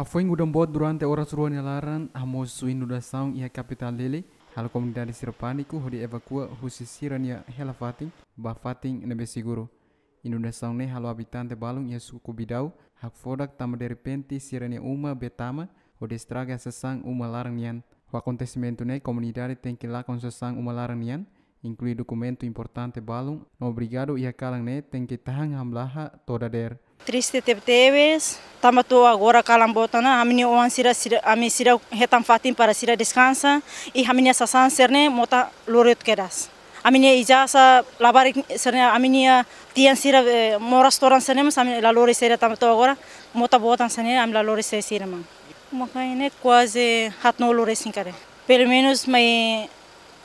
A foi ngudambot durante orang ruan yalaran amos suin saung ia kapital lele hal comunidade sirpaniku hodi hela husisiran ia helafating bafating nebe seguro. saung ne halo habitante balung ia suku bidau hak fodak dari penti siran sirania uma betama hodi straga sesang uma larang nian. O acontecimento ne comunidade tengkilakon sesang uma larang nian inclui documento importante balum, no obrigado e a calangné tem que tahan hamlaha toda der. Triste tebes, tama tu agora botana, amini oan sira sira ami sira retam fatim para sira descansa e amini san serne mota loret keras. Amini ijasa labarik serne amini tian sira eh, mo restaurant serne mas amini la lore sira tama tu agora mota botan serne am la lore sira man. Makanya quase hat no lore sinkare. Pelo menos mai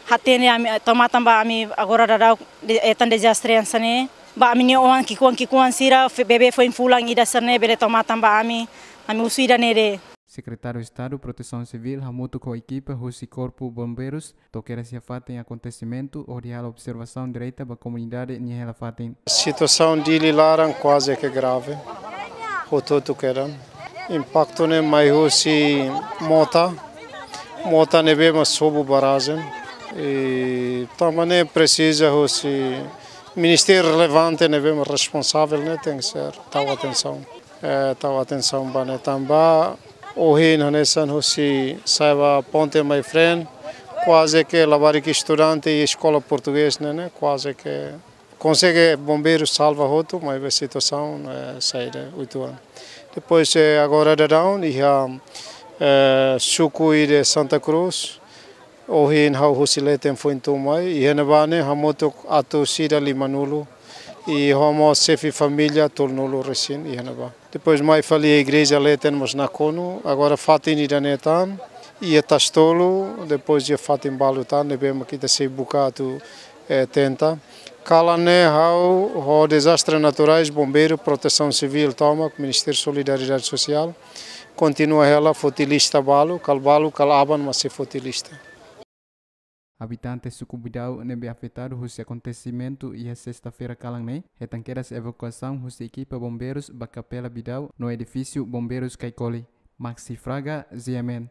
hatene ami tomata ba ami agora rara etan eh, de jastrensa ne ba ami ne oan ki kuan sira bebê foi fulang ida serne bele tomata ba ami ami usira ne de Secretário de Estado Proteção Civil Ramuto com a equipa Russi Corpo Bombeiros toqueira se em acontecimento orial observação direita a comunidade em relafatem. Situação de Lilaran quase que grave. O todo queira. Impacto ne mais e mota mota nebe mas sobo baragem e também precisa se ministério relevante né responsável né tem que ser tal atenção é, tal atenção para né também o rio é né, só se saiba ponte mais frente quase que lavar que estudante e escola portuguesa né, né quase que consegue bombeiro salva roto mas a situação é, sai de oito anos depois é agora de down e a é, de Santa Cruz o hin hau husile tem foi tomai e hanabane hamoto ato sira limanulu e homo sefi família tornou recém e hanaba depois mai falei a igreja lá temos na agora fatin iranetan e atastolo depois de fatin balutan bem aqui da sei bucato é, tenta Kalane hau ho desastres naturais bombeiro proteção civil toma Ministério Solidariedade Social continua ela fotilista balo calbalo calaban mas se fotilista Habitantes bidau nebe afetado husi acontecimento e a sexta-feira calanei, retanqueiras evacuação husi equipa bombeiros bacapela bidau no edifício Bombeiros Caicoli. Maxi Fraga, Ziemen.